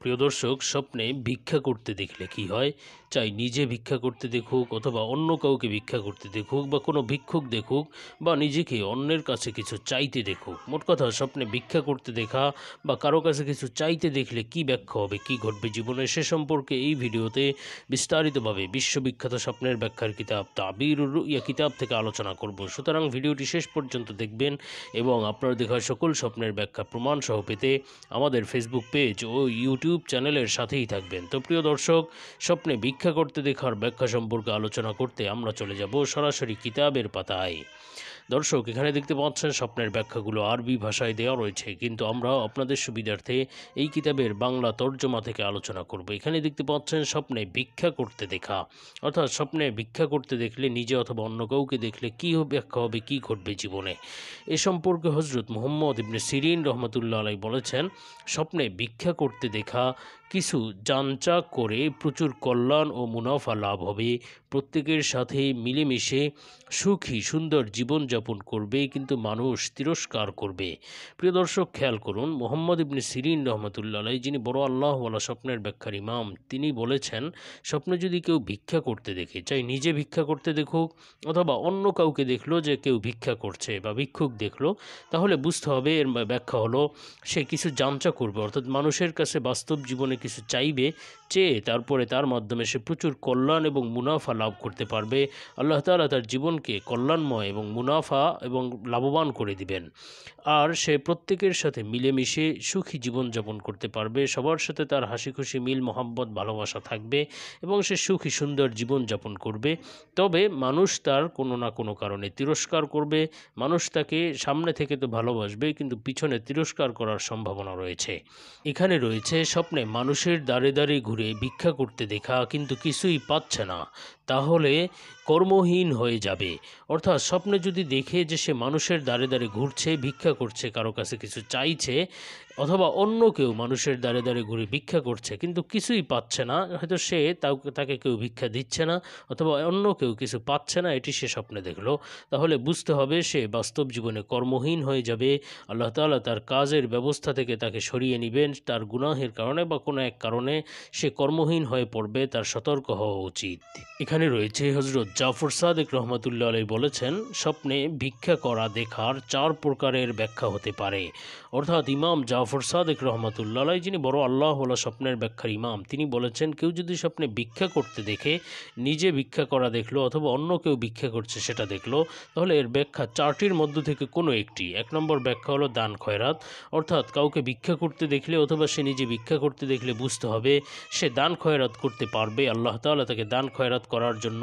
প্রিয় দর্শক স্বপ্নে ভিক্ষা করতে দেখলে কি হয় চাই নিজে ভিক্ষা করতে দেখুক অথবা অন্য কাউকে ভিক্ষা করতে দেখুক বা কোনো ভিক্ষুক দেখুক বা নিজেকে অন্যের কাছে কিছু চাইতে দেখুক মোট কথা স্বপ্নে ভিক্ষা করতে দেখা বা কারো কাছে কিছু চাইতে দেখলে কি ব্যাখ্যা হবে কি ঘটবে জীবনে সে সম্পর্কে এই ভিডিওতে বিস্তারিতভাবে বিশ্ববিখ্যাত স্বপ্নের ব্যাখ্যার কিতাব তাবির ইয়া কিতাব থেকে আলোচনা করব সুতরাং ভিডিওটি শেষ পর্যন্ত দেখবেন এবং আপনার দেখা সকল স্বপ্নের ব্যাখ্যা প্রমাণসহ পেতে আমাদের ফেসবুক পেজ ও ইউটিউব ইউটিউব চ্যানেলের সাথেই থাকবেন তো প্রিয় দর্শক স্বপ্নে ভিক্ষা করতে দেখার ব্যাখ্যা সম্পর্কে আলোচনা করতে আমরা চলে যাব সরাসরি কিতাবের পাতায় দর্শক এখানে দেখতে পাচ্ছেন স্বপ্নের ব্যাখ্যাগুলো আরবি ভাষায় দেওয়া রয়েছে কিন্তু আমরা আপনাদের সুবিধার্থে এই কিতাবের বাংলা তর্জমা থেকে আলোচনা করব এখানে দেখতে পাচ্ছেন স্বপ্নে ভিক্ষা করতে দেখা অর্থাৎ স্বপ্নে ভিক্ষা করতে দেখলে নিজে অথবা অন্য কাউকে দেখলে কী ব্যাখ্যা হবে কী ঘটবে জীবনে এ সম্পর্কে হজরত মোহাম্মদ ইবনে সিরিন রহমতুল্লাহ আলাই বলেছেন স্বপ্নে ভিক্ষা করতে দেখা কিছু যাঞ্চা করে প্রচুর কল্যাণ ও মুনাফা লাভ হবে প্রত্যেকের সাথে মিলেমিশে সুখী সুন্দর জীবনযাপন করবে কিন্তু মানুষ তিরস্কার করবে প্রিয় দর্শক খেয়াল করুন মোহাম্মদ ইবনে সিরিন রহমতুল্লাহ যিনি বড় আল্লাহওয়ালা স্বপ্নের ব্যাখ্যার ইমাম তিনি বলেছেন স্বপ্নে যদি কেউ ভিক্ষা করতে দেখে চাই নিজে ভিক্ষা করতে দেখুক অথবা অন্য কাউকে দেখলো যে কেউ ভিক্ষা করছে বা ভিক্ষুক দেখলো তাহলে বুঝতে হবে এর ব্যাখ্যা হলো সে কিছু যাঞ্চা করবে অর্থাৎ মানুষের কাছে বাস্তব জীবনে কিছু চাইবে চেয়ে তারপরে তার মাধ্যমে সে প্রচুর কল্যাণ এবং মুনাফা লাভ করতে পারবে আল্লাহ তালা তার জীবনকে কল্যাণময় এবং মুনাফা এবং লাভবান করে দিবেন আর সে প্রত্যেকের সাথে মিলেমিশে সুখী জীবনযাপন করতে পারবে সবার সাথে তার হাসি খুশি মিল মোহাম্মত ভালোবাসা থাকবে এবং সে সুখী সুন্দর জীবনযাপন করবে তবে মানুষ তার কোনো না কোনো কারণে তিরস্কার করবে মানুষ তাকে সামনে থেকে তো ভালোবাসবে কিন্তু পিছনে তিরস্কার করার সম্ভাবনা রয়েছে এখানে রয়েছে স্বপ্নে মানুষ মানুষের দ্বারে দ্বারে ঘুরে ভিক্ষা করতে দেখা কিন্তু কিছুই পাচ্ছে না তাহলে কর্মহীন হয়ে যাবে অর্থাৎ স্বপ্নে যদি দেখে যে সে মানুষের দ্বারে দ্বারে ঘুরছে ভিক্ষা করছে কারো কাছে কিছু চাইছে অথবা অন্য কেউ মানুষের দ্বারে দ্বারে ঘুরে ভিক্ষা করছে কিন্তু কিছুই পাচ্ছে না হয়তো সে তাকে কেউ ভিক্ষা দিচ্ছে না অথবা অন্য কেউ কিছু পাচ্ছে না এটি সে স্বপ্নে দেখলো তাহলে বুঝতে হবে সে বাস্তব জীবনে কর্মহীন হয়ে যাবে আল্লাহ তালা তার কাজের ব্যবস্থা থেকে তাকে সরিয়ে নেবেন তার গুনাহের কারণে বা কোনো এক কারণে সে কর্মহীন হয়ে পড়বে তার সতর্ক হওয়া উচিত এখানে এখানে রয়েছে হজরত জাফর সাদেক রহমতুল্লা আলাই বলেছেন স্বপ্নে ভিক্ষা করা দেখার চার প্রকারের ব্যাখ্যা হতে পারে অর্থাৎ ইমাম জাফর সাদেক রহমতুল্লা আলাই যিনি বড় আল্লাহ হল স্বপ্নের ব্যাখ্যার ইমাম তিনি বলেছেন কেউ যদি স্বপ্নে ভিক্ষা করতে দেখে নিজে ভিক্ষা করা দেখলো অথবা অন্য কেউ ভিক্ষা করছে সেটা দেখলো তাহলে এর ব্যাখ্যা চারটির মধ্য থেকে কোনো একটি এক নম্বর ব্যাখ্যা হলো দান খয়রাত অর্থাৎ কাউকে ভিক্ষা করতে দেখলে অথবা সে নিজে ভিক্ষা করতে দেখলে বুঝতে হবে সে দান খয়রাত করতে পারবে আল্লাহ তাল্লাহ তাকে দান খয়রাত করার করার জন্য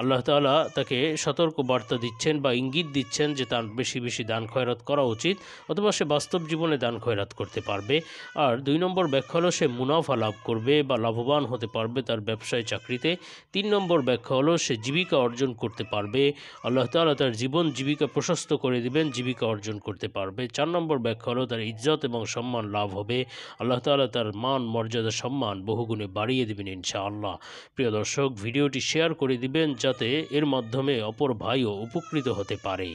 আল্লাহ তালা তাকে সতর্ক বার্তা দিচ্ছেন বা ইঙ্গিত দিচ্ছেন যে তার বেশি বেশি দান খয়রাত করা উচিত অথবা সে বাস্তব জীবনে দান খয়রাত করতে পারবে আর দুই নম্বর ব্যাখ্যা হলো সে মুনাফা লাভ করবে বা লাভবান হতে পারবে তার ব্যবসায় চাকরিতে তিন নম্বর ব্যাখ্যা হলো সে জীবিকা অর্জন করতে পারবে আল্লাহ তালা তার জীবন জীবিকা প্রশস্ত করে দিবেন জীবিকা অর্জন করতে পারবে চার নম্বর ব্যাখ্যা হলো তার ইজ্জত এবং সম্মান লাভ হবে আল্লাহ তালা তার মান মর্যাদা সম্মান বহুগুণে বাড়িয়ে দেবেন ইনশাআল্লাহ প্রিয় দর্শক ভিডিওটি শেয়ার করে দিবেন যাতে এর মাধ্যমে অপর ভাইও উপকৃত হতে পারে